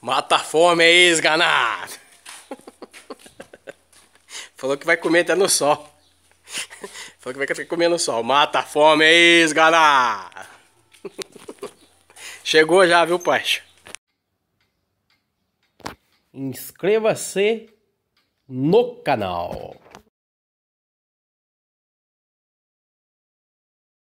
Mata a fome aí, esganado. Falou que vai comer até no sol. Falou que vai comer no sol. Mata a fome aí, esganado. Chegou já, viu, Pacho? Inscreva-se no canal.